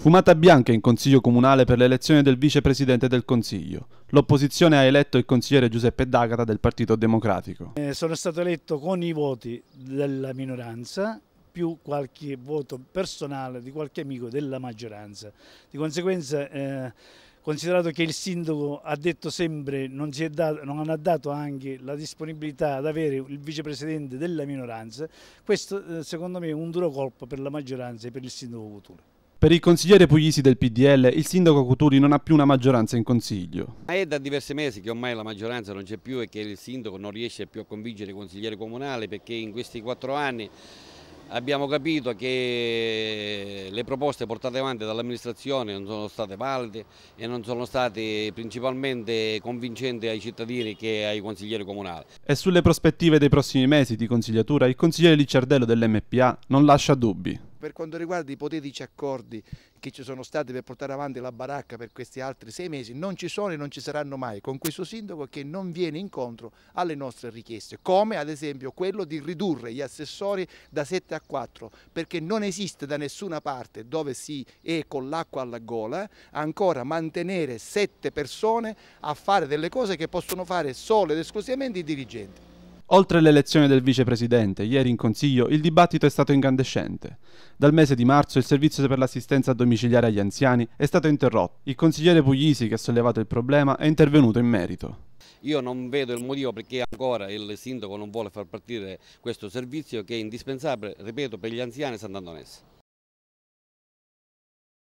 Fumata bianca in Consiglio Comunale per l'elezione del vicepresidente del Consiglio. L'opposizione ha eletto il consigliere Giuseppe D'Agata del Partito Democratico. Eh, sono stato eletto con i voti della minoranza più qualche voto personale di qualche amico della maggioranza. Di conseguenza, eh, considerato che il sindaco ha detto sempre non, si dato, non ha dato anche la disponibilità ad avere il vicepresidente della minoranza, questo eh, secondo me è un duro colpo per la maggioranza e per il sindaco Cutule. Per il consigliere Puglisi del PDL, il sindaco Cuturi non ha più una maggioranza in consiglio. È da diversi mesi che ormai la maggioranza non c'è più e che il sindaco non riesce più a convincere i consiglieri comunali perché in questi quattro anni abbiamo capito che le proposte portate avanti dall'amministrazione non sono state valide e non sono state principalmente convincenti ai cittadini che ai consiglieri comunali. E sulle prospettive dei prossimi mesi di consigliatura il consigliere Licciardello dell'MPA non lascia dubbi. Per quanto riguarda i ipotetici accordi che ci sono stati per portare avanti la baracca per questi altri sei mesi, non ci sono e non ci saranno mai con questo sindaco che non viene incontro alle nostre richieste, come ad esempio quello di ridurre gli assessori da 7 a 4, perché non esiste da nessuna parte dove si è con l'acqua alla gola ancora mantenere 7 persone a fare delle cose che possono fare solo ed esclusivamente i dirigenti. Oltre all'elezione del vicepresidente, ieri in Consiglio il dibattito è stato incandescente. Dal mese di marzo il servizio per l'assistenza domiciliare agli anziani è stato interrotto. Il consigliere Puglisi, che ha sollevato il problema, è intervenuto in merito. Io non vedo il motivo perché ancora il sindaco non vuole far partire questo servizio che è indispensabile, ripeto, per gli anziani e santantonesi.